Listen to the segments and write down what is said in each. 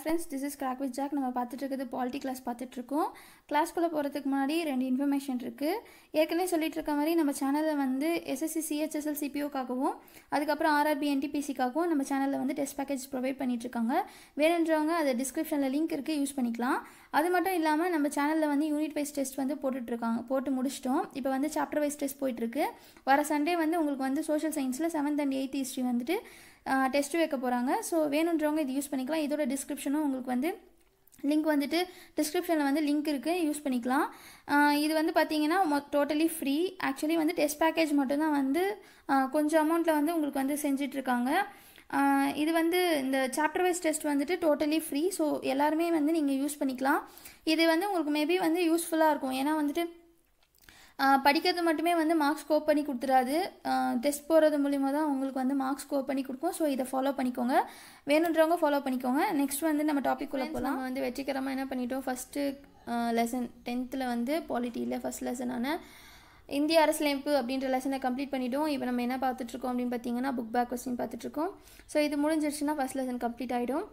friends this is crack with jack நம்ம பார்த்துட்டு இருக்கிறது பாலிட்டி கிளாஸ் பார்த்துட்ருக்கோம் கிளாஸ்க்குள்ளே போகிறதுக்கு முன்னாடி ரெண்டு இன்ஃபர்மேஷன் இருக்குது ஏற்கனவே சொல்லிகிட்டு இருக்க மாதிரி நம்ம சேனலில் வந்து எஸ்எஸ்சி சிஹெச்எஸ்எல் சிபிஓக்காகவும் அதுக்கப்புறம் ஆர்ஆர்பி என்டிபிசிக்காகவும் நம்ம சேனலில் வந்து டெஸ்ட் பேக்கேஜ் ப்ரொவைட் பண்ணிட்டுருக்காங்க வேணுன்றவங்க அது டிஸ்கிரிப்ஷனில் லிங்க் இருக்குது யூஸ் பண்ணிக்கலாம் அது மட்டும் இல்லாமல் நம்ம சேனலில் வந்து யூனிட் வைஸ் டெஸ்ட் வந்து போட்டுட்ருக்காங்க போட்டு முடிச்சிட்டோம் இப்போ வந்து சாப்டர் வைஸ் டெஸ்ட் போயிட்டுருக்கு வர சண்டே வந்து உங்களுக்கு வந்து சோஷியல் சயின்ஸில் செவன்த் அண்ட் எயித் ஹிஸ்ட்ரி வந்துட்டு டெஸ்ட் வைக்க போகிறாங்க ஸோ வேணுன்றவங்க இது யூஸ் பண்ணிக்கலாம் இதோட டிஸ்கிரிப்ஷனும் உங்களுக்கு வந்து லிங்க் வந்துட்டு டிஸ்கிரிப்ஷனில் வந்து லிங்க் இருக்குது யூஸ் பண்ணிக்கலாம் இது வந்து பார்த்தீங்கன்னா டோட்டலி ஃப்ரீ ஆக்சுவலி வந்து டெஸ்ட் பேக்கேஜ் மட்டும்தான் வந்து கொஞ்சம் அமௌண்ட்டில் வந்து உங்களுக்கு வந்து செஞ்சிட்ருக்காங்க இது வந்து இந்த சாப்டர் வைஸ் டெஸ்ட் வந்துட்டு டோட்டலி ஃப்ரீ ஸோ எல்லாருமே வந்து நீங்கள் யூஸ் பண்ணிக்கலாம் இது வந்து உங்களுக்கு மேபி வந்து யூஸ்ஃபுல்லாக இருக்கும் ஏன்னா வந்துட்டு படிக்கிறது மட்டுமே வந்து மார்க்ஸ் கோப் பண்ணி கொடுத்துடாது டெஸ்ட் போகிறது மூலிமா தான் உங்களுக்கு வந்து மார்க்ஸ் கோப் பண்ணி கொடுக்கும் ஸோ இதை ஃபாலோ பண்ணிக்கோங்க வேணுன்றவங்க ஃபாலோ பண்ணிக்கோங்க நெக்ஸ்ட் வந்து நம்ம டாபிக் உள்ள போகலாம் வந்து வெற்றிகரமாக என்ன பண்ணிட்டோம் ஃபஸ்ட்டு லெசன் டென்த்தில் வந்து பாலிட்டியில் ஃபஸ்ட் லெசனான இந்திய அரசியலமைப்பு அப்படின்ற லெசனை கம்ப்ளீட் பண்ணிவிடும் இப்போ நம்ம என்ன பார்த்துட்ருக்கோம் அப்படின்னு பார்த்தீங்கன்னா புக் பேக் கொஸ்டின் பார்த்துட்ருக்கோம் ஸோ இது முடிஞ்சிருச்சுன்னா ஃபஸ்ட் லெசன் கம்ப்ளீட் ஆகிடும்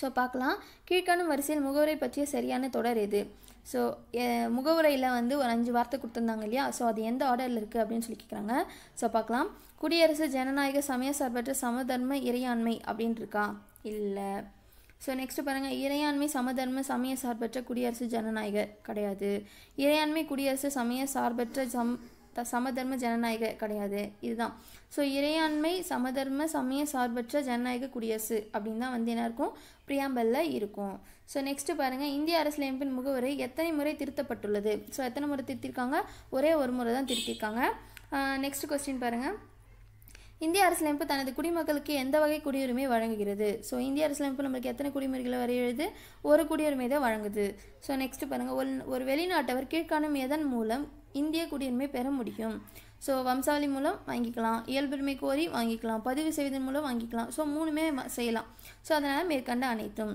ஸோ பார்க்கலாம் கீழ்காணும் வரிசையில் முகவரை பற்றிய சரியான தொடர் எது ஸோ முகவுரையில் வந்து ஒரு அஞ்சு வார்த்தை கொடுத்துருந்தாங்க இல்லையா ஸோ அது எந்த ஆர்டரில் இருக்குது அப்படின்னு சொல்லி கேட்குறாங்க ஸோ பார்க்கலாம் குடியரசு ஜனநாயக சமய சார்பற்ற சமதர்ம இறையாண்மை அப்படின்னு இருக்கா இல்லை ஸோ நெக்ஸ்ட் பாருங்கள் இறையாண்மை சமதர்ம சமய சார்பற்ற குடியரசு ஜனநாயக கிடையாது இறையாண்மை குடியரசு சமய சார்பற்ற சம் த சமதர்ம ஜனநாயக கிடையாது இதுதான் ஸோ இறையாண்மை சமதர்ம சமய சார்பற்ற ஜனநாயக குடியரசு அப்படின்னு தான் வந்து என்ன இருக்கும் பிரியாம்பல்ல இருக்கும் ஸோ நெக்ஸ்ட் பாருங்கள் இந்திய அரசியலமைப்பின் முகவரை எத்தனை முறை திருத்தப்பட்டுள்ளது ஸோ எத்தனை முறை திருத்திருக்காங்க ஒரே ஒரு முறை தான் திருத்திருக்காங்க நெக்ஸ்ட் கொஸ்டின் பாருங்கள் இந்திய அரசியலமைப்பு தனது குடிமக்களுக்கு எந்த வகை குடியுரிமை வழங்குகிறது ஸோ இந்திய அரசியலமைப்பு நம்மளுக்கு எத்தனை குடியுரிமைகளை வரையெழுது ஒரு குடியுரிமை தான் வழங்குது ஸோ நெக்ஸ்ட் பாருங்கள் ஒரு ஒரு வெளிநாட்டவர் கீழ்காணும் எதன் மூலம் இந்திய குடியுரிமை பெற முடியும் ஸோ வம்சாவளி மூலம் வாங்கிக்கலாம் இயல்புரிமை கோரி வாங்கிக்கலாம் பதிவு செய்வதன் மூலம் வாங்கிக்கலாம் ஸோ மூணுமே செய்யலாம் ஸோ அதனால் மேற்கண்ட அனைத்தும்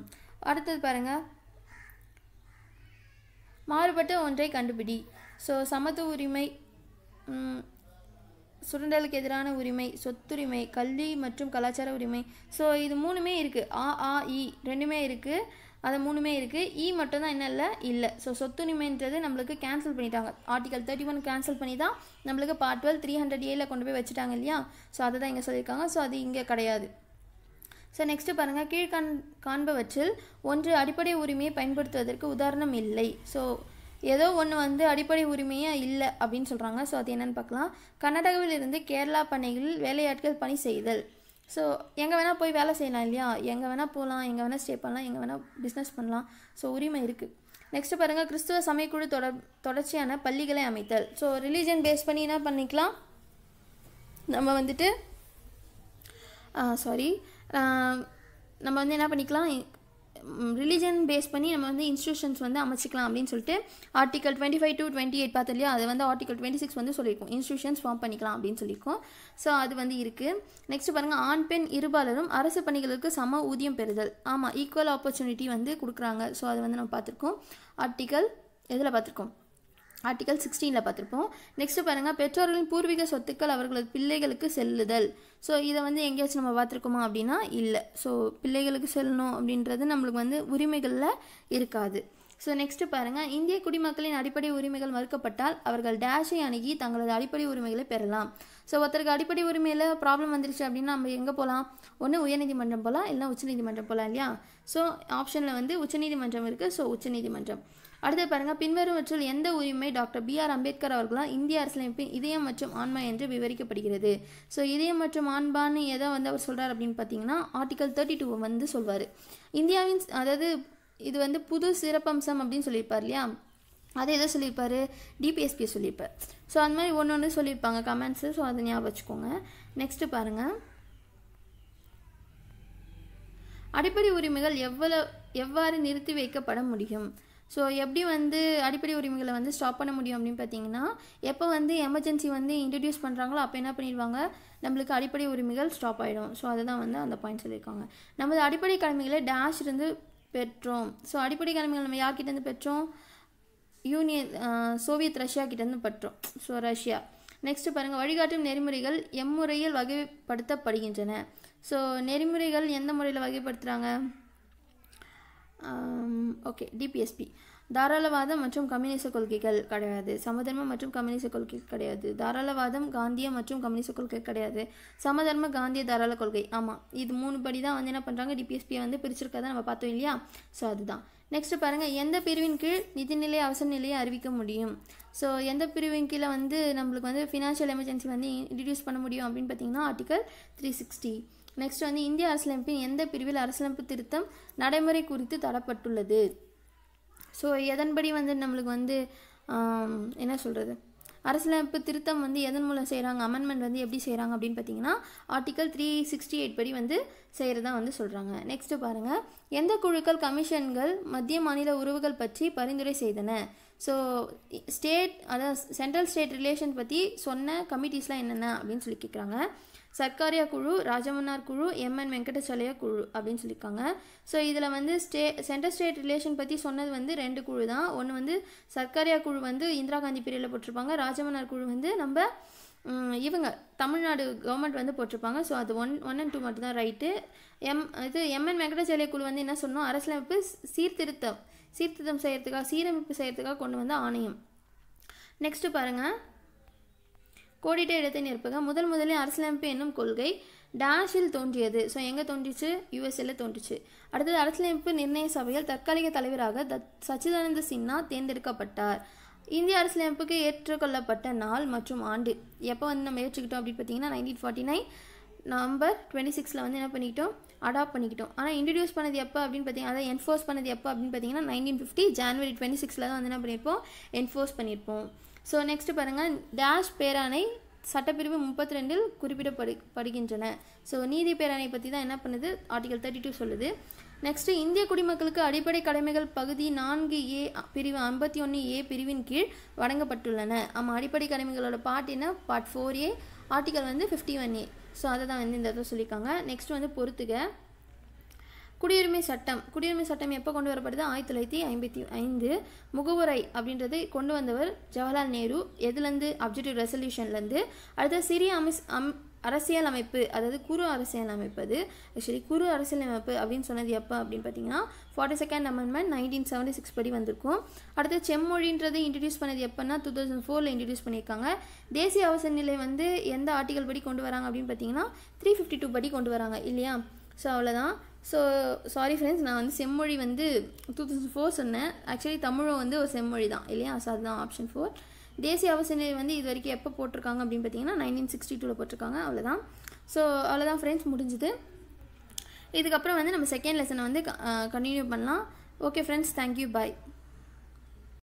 அடுத்தது பாருங்கள் மாறுபட்ட ஒன்றை கண்டுபிடி ஸோ சமத்துவ உரிமை சுரண்டலுக்கு எதிரான உரிமை சொத்துரிமை கல்வி மற்றும் கலாச்சார உரிமை ஸோ இது மூணுமே இருக்குது ஆ ஆ இ ரெண்டுமே இருக்குது அது மூணுமே இருக்குது இ e மட்டும் தான் என்ன இல்லை இல்லை ஸோ சொத்துரிமைன்றது நம்மளுக்கு கேன்சல் பண்ணிட்டாங்க ஆர்டிகல் தேர்ட்டி ஒன் கேன்சல் பண்ணி தான் நம்மளுக்கு பார்ட் டுவெல் த்ரீ ஹண்ட்ரட் ஏயில் கொண்டு போய் வச்சுட்டாங்க இல்லையா ஸோ அதை தான் இங்கே சொல்லியிருக்காங்க ஸோ அது இங்கே கிடையாது ஸோ நெக்ஸ்ட்டு பாருங்கள் கீழ்கண் காண்பவற்றில் ஒன்று அடிப்படை உரிமையை பயன்படுத்துவதற்கு உதாரணம் இல்லை ஸோ ஏதோ ஒன்று வந்து அடிப்படை உரிமையாக இல்லை அப்படின்னு சொல்கிறாங்க ஸோ அது என்னென்னு பார்க்கலாம் கர்நாடகாவிலிருந்து கேரளா பண்ணைகளில் வேலையாட்கள் பணி செய்தல் ஸோ எங்கே வேணால் போய் வேலை செய்யலாம் இல்லையா எங்கே வேணால் போகலாம் எங்கே வேணால் ஸ்டே பண்ணலாம் எங்கே வேணால் பிஸ்னஸ் பண்ணலாம் ஸோ உரிமை இருக்குது நெக்ஸ்ட்டு பாருங்கள் கிறிஸ்துவ சமயக்குழு தொடர் தொடர்ச்சியான பள்ளிகளை அமைத்தல் ஸோ ரிலீஜியன் பேஸ் பண்ணி என்ன பண்ணிக்கலாம் நம்ம வந்துட்டு சாரி நம்ம வந்து என்ன பண்ணிக்கலாம் ரிலிஜன் பேஸ் பண்ணி நம்ம வந்து இன்ஸ்டியூஷன்ஸ் வந்து அமைச்சிக்கலாம் அப்படின்னு சொல்லிட்டு article twenty five to twenty eight பார்த்து இல்லையா அது வந்து ஆர்டிகல் டுவெண்ட்டி சிக்ஸ் வந்து சொல்லியிருக்கோம் இன்ஸ்டியூஷன்ஸ் ஃபார்ம் பண்ணிக்கலாம் அப்படின்னு சொல்லியிருக்கோம் ஸோ அது வந்து இருக்குது நெக்ஸ்ட் பாருங்கள் ஆண் பெண் இருபாலரும் அரசு பணிகளுக்கு சம ஊதியம் பெறுதல் ஆமாம் ஈக்குவல் ஆப்பர்ச்சுனிட்டி வந்து கொடுக்குறாங்க ஸோ அது வந்து நம்ம பார்த்துருக்கோம் ஆர்டிக்கல் எதில் பார்த்துருக்கோம் ஆர்டிகல் சிக்ஸ்டீனில் பார்த்துருப்போம் நெக்ஸ்ட்டு பாருங்கள் பெற்றோர்களின் பூர்வீக சொத்துக்கள் அவர்களது பிள்ளைகளுக்கு செல்லுதல் ஸோ இதை வந்து எங்கேயாச்சும் நம்ம பார்த்துருக்கோமா அப்படின்னா இல்லை ஸோ பிள்ளைகளுக்கு செல்லணும் அப்படின்றது நம்மளுக்கு வந்து உரிமைகளில் இருக்காது ஸோ நெக்ஸ்ட் பாருங்கள் இந்திய குடிமக்களின் அடிப்படை உரிமைகள் மறுக்கப்பட்டால் அவர்கள் டேஷை அணுகி தங்களது அடிப்படை உரிமைகளை பெறலாம் ஸோ ஒருத்தருக்கு அடிப்படை உரிமையில் ப்ராப்ளம் வந்துருச்சு அப்படின்னா நம்ம எங்கே போகலாம் ஒன்று உயர்நீதிமன்றம் போகலாம் இல்லைன்னா உச்சநீதிமன்றம் போகலாம் இல்லையா ஸோ ஆப்ஷனில் வந்து உச்சநீதிமன்றம் இருக்குது ஸோ உச்சநீதிமன்றம் அடுத்து பாருங்கள் பின்வருவற்றில் எந்த உரிமை டாக்டர் பி ஆர் அம்பேத்கர் அவர்களால் இந்திய அரசியலமைப்பின் இதயம் மற்றும் ஆன்மா என்று விவரிக்கப்படுகிறது ஸோ இதயம் மற்றும் ஆன்பான்னு எதை வந்து அவர் சொல்கிறார் அப்படின்னு பார்த்தீங்கன்னா ஆர்டிக்கல் தேர்ட்டி டூ வந்து சொல்வார் இந்தியாவின் அதாவது இது வந்து புது சிறப்பம்சம் அப்படின்னு சொல்லியிருப்பார் இல்லையா அதை எதை சொல்லியிருப்பார் டிபிஎஸ்பியை சொல்லியிருப்பார் ஸோ அந்த மாதிரி ஒன்று ஒன்று சொல்லியிருப்பாங்க கமெண்ட்ஸு ஸோ அதை ஞாபகம் வச்சுக்கோங்க நெக்ஸ்ட்டு பாருங்கள் அடிப்படை உரிமைகள் எவ்வளோ எவ்வாறு நிறுத்தி வைக்கப்பட முடியும் ஸோ எப்படி வந்து அடிப்படை உரிமைகளை வந்து ஸ்டாப் பண்ண முடியும் அப்படின்னு பார்த்தீங்கன்னா எப்போ வந்து எமர்ஜென்சி வந்து இன்ட்ரடியூஸ் பண்ணுறாங்களோ அப்போ என்ன பண்ணிடுவாங்க நம்மளுக்கு அடிப்படை உரிமைகள் ஸ்டாப் ஆகிடும் ஸோ அதுதான் வந்து அந்த பாயிண்ட் சொல்லியிருக்காங்க நமது அடிப்படை கடமைகளை டேஷ் இருந்து பெற்றோம் ஸோ அடிப்படை கடமைகள் நம்ம யார்கிட்டேருந்து பெற்றோம் யூனியன் சோவியத் ரஷ்யா கிட்டேருந்து பெற்றோம் ஸோ ரஷ்யா நெக்ஸ்ட்டு பாருங்கள் வழிகாட்டும் நெறிமுறைகள் எம்முறையில் வகைப்படுத்தப்படுகின்றன ஸோ நெறிமுறைகள் எந்த முறையில் வகைப்படுத்துகிறாங்க ஓகே டிபிஎஸ்பி தாராளவாதம் மற்றும் கம்யூனிச கொள்கைகள் கிடையாது சமதர்ம மற்றும் கம்யூனிச கொள்கை கிடையாது தாராளவாதம் காந்திய மற்றும் கம்யூனிச கொள்கை கிடையாது சமதர்ம காந்திய தாராள கொள்கை ஆமாம் இது மூணு படி தான் வந்து என்ன பண்ணுறாங்க டிபிஎஸ்பியை வந்து பிரிச்சிருக்கதை நம்ம பார்த்தோம் இல்லையா ஸோ அதுதான் நெக்ஸ்ட் பாருங்கள் எந்த பிரிவின் கீழ் நிதிநிலை அவசர நிலையை அறிவிக்க முடியும் ஸோ எந்த பிரிவின் கீழே வந்து நம்மளுக்கு வந்து ஃபினான்ஷியல் எமர்ஜென்சி வந்து இன்ட்ரடியூஸ் பண்ண முடியும் அப்படின்னு பார்த்தீங்கன்னா ஆர்டிக்கல் த்ரீ சிக்ஸ்டி நெக்ஸ்ட் வந்து இந்திய அரசியலமைப்பின் எந்த பிரிவில் அரசியலமைப்பு திருத்தம் நடைமுறை குறித்து தரப்பட்டுள்ளது ஸோ எதன்படி வந்து நம்மளுக்கு வந்து என்ன சொல்கிறது அரசியலமைப்பு திருத்தம் வந்து எதன் மூலம் செய்கிறாங்க அமெண்ட்மெண்ட் வந்து எப்படி செய்கிறாங்க அப்படின்னு பார்த்தீங்கன்னா ஆர்டிக்கல் த்ரீ சிக்ஸ்டி எயிட் படி வந்து செய்கிறதா வந்து சொல்கிறாங்க நெக்ஸ்ட்டு பாருங்கள் எந்த குழுக்கள் கமிஷன்கள் மத்திய மாநில உறவுகள் பற்றி பரிந்துரை செய்தன ஸோ ஸ்டேட் அதாவது சென்ட்ரல் ஸ்டேட் ரிலேஷன் பற்றி சொன்ன கமிட்டிஸ்லாம் என்னென்ன அப்படின்னு சொல்லி கேட்குறாங்க சர்க்காரியா குழு ராஜமன்னார் குழு எம்என் வெங்கடச்சலையா குழு அப்படின்னு சொல்லியிருக்காங்க ஸோ இதில் வந்து ஸ்டே சென்டர் ஸ்டேட் ரிலேஷன் பற்றி சொன்னது வந்து ரெண்டு குழு தான் ஒன்று வந்து சர்க்காரியா குழு வந்து இந்திரா காந்தி பீரியடில் போட்டிருப்பாங்க ராஜமன்னார் குழு வந்து நம்ம இவங்க தமிழ்நாடு கவர்மெண்ட் வந்து போட்டிருப்பாங்க ஸோ அது ஒன் ஒன் அண்ட் டூ மட்டும் தான் ரைட்டு எம் இது எம்என் வெங்கடாச்சலய குழு வந்து என்ன சொன்னோம் அரசியலமைப்பு சீர்திருத்தம் சீர்திருத்தம் செய்கிறதுக்காக சீரமைப்பு செய்கிறதுக்காக கொண்டு வந்த ஆணையம் நெக்ஸ்ட்டு பாருங்கள் கோடிட்ட இடத்தை நிற்பக முதல் முதலில் அரசியலமைப்பு என்னும் கொள்கை டாஷில் தோன்றியது ஸோ எங்கே தோன்றிச்சு யூஎஸ்ஏல தோன்றிச்சு அடுத்தது அரசியலமைப்பு நிர்ணய சபையில் தற்காலிக தலைவராக தத் சச்சிதானந்த சின்ஹா தேர்ந்தெடுக்கப்பட்டார் இந்திய அரசியலமைப்புக்கு ஏற்றுக்கொள்ளப்பட்ட நாள் மற்றும் ஆண்டு எப்போ வந்து நம்ம ஏற்றுக்கிட்டோம் அப்படின்னு பார்த்தீங்கன்னா nineteen forty nine November twenty சிக்ஸில் வந்து என்ன பண்ணிக்கிட்டோம் அடாப்ட் பண்ணிக்கிட்டோம் ஆனால் இன்ட்ரடியூஸ் பண்ணது எப்போ அப்படின்னு பார்த்தீங்கன்னா அதை என்ஃபோர்ஸ் பண்ணது எப்போ அப்படின்னு பார்த்தீங்கன்னா நைன்டீன் ஃபிஃப்டி ஜான்வரி டுவெண்ட்டி சிக்ஸில் தான் வந்து என்ன பண்ணியிருப்போம் என்ஃபோர்ஸ் பண்ணியிருப்போம் ஸோ நெக்ஸ்ட்டு பாருங்கள் டேஷ் பேராணை சட்டப்பிரிவு முப்பத்தி ரெண்டில் குறிப்பிடப்படு படுகின்றன ஸோ நீதி பேராணை பற்றி தான் என்ன பண்ணுது ஆர்டிகல் தேர்ட்டி டூ சொல்லுது நெக்ஸ்ட்டு இந்திய குடிமக்களுக்கு அடிப்படை கடமைகள் பகுதி நான்கு ஏ பிரிவு ஐம்பத்தி ஒன்று ஏ பிரிவின் கீழ் வழங்கப்பட்டுள்ளன ஆமாம் அடிப்படை கடமைகளோட பார்ட் என்ன பார்ட் ஃபோர் ஏ ஆர்டிகல் வந்து ஃபிஃப்டி ஒன் ஏ ஸோ அதை தான் வந்து இந்த இதை சொல்லியிருக்காங்க நெக்ஸ்ட் வந்து பொறுத்துக்க குடியுரிமை சட்டம் குடியுரிமை சட்டம் எப்போ கொண்டு வரப்படுது ஆயிரத்தி தொள்ளாயிரத்தி ஐம்பத்தி ஐந்து முகவுரை அப்படின்றது கொண்டு வந்தவர் ஜவஹர்லால் நேரு எதுலேருந்து அப்ஜெக்டிவ் ரெசல்யூஷன்லேருந்து அடுத்த சிறிய அமைஸ் அம் அரசியல் அமைப்பு அதாவது குறு அரசியல் அமைப்பு அது ஆக்சுவலி குறு அரசியல் அமைப்பு அப்படின்னு சொன்னது எப்போ அப்படின்னு பார்த்தீங்கன்னா forty second amendment nineteen seventy six படி வந்திருக்கும் அடுத்து செம்மொழின்றது இன்ட்ரடியூஸ் பண்ணது எப்போன்னா டூ தௌசண்ட் ஃபோரில் இன்ட்ரடியூஸ் பண்ணியிருக்காங்க தேசிய அவசர நிலை வந்து எந்த ஆர்டிகல் படி கொண்டு வராங்க அப்படின்னு பார்த்தீங்கன்னா த்ரீ ஃபிஃப்டி டூ படி கொண்டு வராங்க இல்லையா ஸோ அவ்வளோதான் ஸோ சாரி ஃப்ரெண்ட்ஸ் நான் வந்து செம்மொழி வந்து டூ தௌசண்ட் ஃபோர் சொன்னேன் ஆக்சுவலி தமிழும் வந்து ஒரு செம்மொழி தான் இல்லையா ஸோ அதுதான் ஆப்ஷன் ஃபோர் தேசிய அவசர வந்து இது வரைக்கும் எப்போ போட்டிருக்காங்க அப்படின்னு பார்த்தீங்கன்னா நைன்டீன் சிக்ஸ்டி டூவில் போட்டிருக்காங்க அவ்வளோதான் ஸோ அவ்வளோதான் ஃப்ரெண்ட்ஸ் முடிஞ்சுது இதுக்கப்புறம் வந்து நம்ம செகண்ட் லெசனை வந்து கண்டினியூ பண்ணலாம் ஓகே ஃப்ரெண்ட்ஸ் தேங்க்யூ பாய்